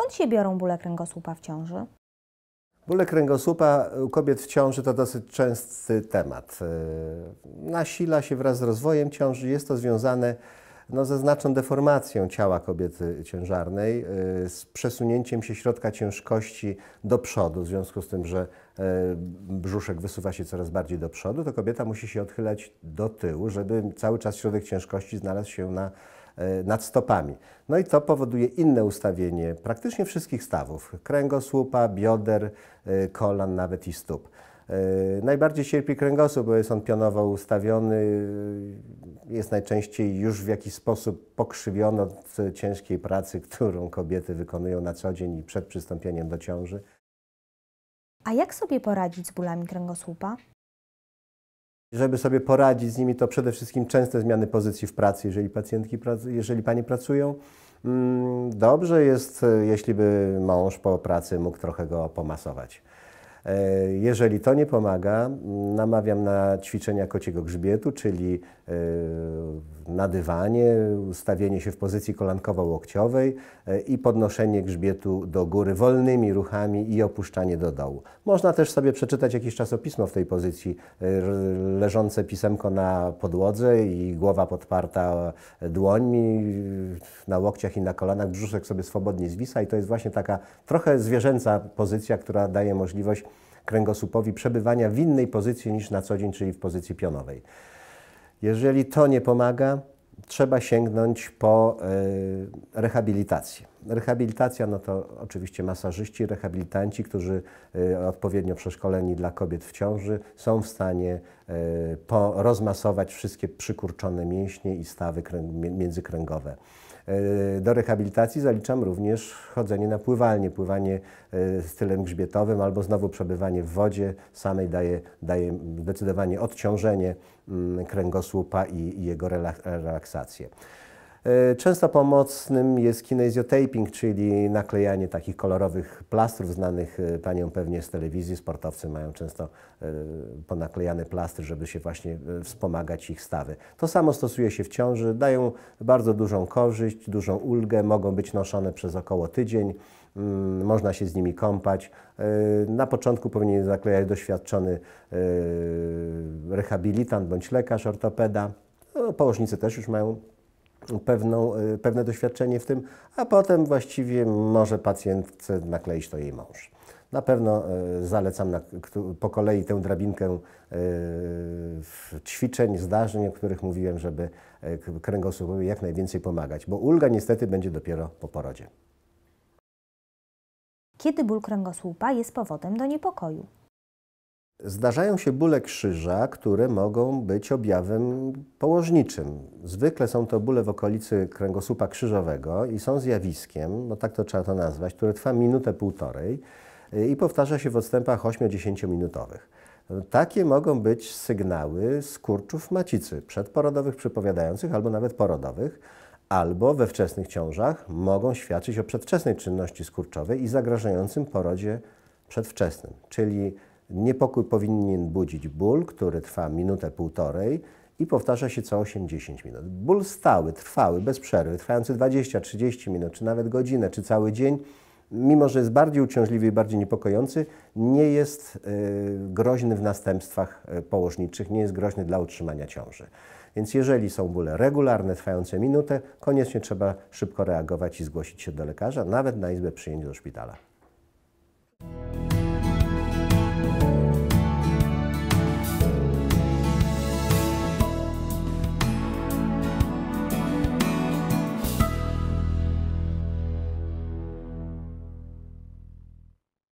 Skąd się biorą bóle kręgosłupa w ciąży? Bóle kręgosłupa u kobiet w ciąży to dosyć częsty temat. E, nasila się wraz z rozwojem ciąży. Jest to związane no, ze znaczną deformacją ciała kobiety e, ciężarnej, e, z przesunięciem się środka ciężkości do przodu, w związku z tym, że brzuszek wysuwa się coraz bardziej do przodu, to kobieta musi się odchylać do tyłu, żeby cały czas środek ciężkości znalazł się na E, nad stopami. No i to powoduje inne ustawienie praktycznie wszystkich stawów, kręgosłupa, bioder, e, kolan, nawet i stóp. E, najbardziej cierpi kręgosłup, bo jest on pionowo ustawiony, jest najczęściej już w jakiś sposób pokrzywiony od ciężkiej pracy, którą kobiety wykonują na co dzień i przed przystąpieniem do ciąży. A jak sobie poradzić z bólami kręgosłupa? Żeby sobie poradzić z nimi, to przede wszystkim częste zmiany pozycji w pracy, jeżeli pacjentki, jeżeli panie pracują. Mm, dobrze jest, e, jeśli by mąż po pracy mógł trochę go pomasować. E, jeżeli to nie pomaga, namawiam na ćwiczenia kociego grzbietu, czyli e, na dywanie, się w pozycji kolankowo-łokciowej e, i podnoszenie grzbietu do góry wolnymi ruchami i opuszczanie do dołu. Można też sobie przeczytać jakieś czasopismo w tej pozycji, leżące pisemko na podłodze i głowa podparta dłońmi na łokciach i na kolanach, brzuszek sobie swobodnie zwisa i to jest właśnie taka trochę zwierzęca pozycja, która daje możliwość kręgosłupowi przebywania w innej pozycji niż na co dzień, czyli w pozycji pionowej. Jeżeli to nie pomaga, trzeba sięgnąć po y, rehabilitację. Rehabilitacja no to oczywiście masażyści, rehabilitanci, którzy y, odpowiednio przeszkoleni dla kobiet w ciąży są w stanie y, e, rozmasować wszystkie przykurczone mięśnie i stawy międzykręgowe. E, do rehabilitacji zaliczam również chodzenie na pływalnię, pływanie e, stylem grzbietowym albo znowu przebywanie w wodzie samej daje, daje zdecydowanie odciążenie mm, kręgosłupa i, i jego relaksację. E, często pomocnym jest kinezjotaping, czyli naklejanie takich kolorowych plastrów znanych e, Panią pewnie z telewizji. Sportowcy mają często e, ponaklejane plastry, żeby się właśnie wspomagać ich stawy. To samo stosuje się w ciąży. Dają bardzo dużą korzyść, dużą ulgę. Mogą być noszone przez około tydzień. Mm, można się z nimi kąpać. Na początku powinien zaklejać doświadczony rehabilitant bądź lekarz, ortopeda. No, położnicy też już mają pewną, y, pewne doświadczenie w tym, a potem właściwie może pacjentce nakleić to jej mąż. Na pewno y, zalecam na, po kolei tę drabinkę y, ćwiczeń, zdarzeń, o których mówiłem, żeby kręgosłupowi jak najwięcej pomagać, bo ulga niestety będzie dopiero po porodzie. Kiedy ból kręgosłupa jest powodem do niepokoju? Zdarzają się bóle krzyża, które mogą być objawem położniczym. Zwykle są to bóle w okolicy kręgosłupa krzyżowego i są zjawiskiem, no tak to trzeba to nazwać, które trwa minutę, półtorej y, i powtarza się w odstępach 8-10 minutowych. Takie mogą być sygnały skurczów macicy, przedporodowych, przypowiadających albo nawet porodowych, albo we wczesnych ciążach mogą świadczyć o przedwczesnej czynności skurczowej i zagrażającym porodzie przedwczesnym, czyli Niepokój powinien budzić ból, który trwa minutę, półtorej i powtarza się co 8-10 minut. Ból stały, trwały, bez przerwy, trwający 20-30 minut, czy nawet godzinę, czy cały dzień, mimo że jest bardziej uciążliwy i bardziej niepokojący, nie jest y, groźny w następstwach y, położniczych, nie jest groźny dla utrzymania ciąży. Więc jeżeli są bóle regularne, trwające minutę, koniecznie trzeba szybko reagować i zgłosić się do lekarza, nawet na izbę przyjęć do szpitala.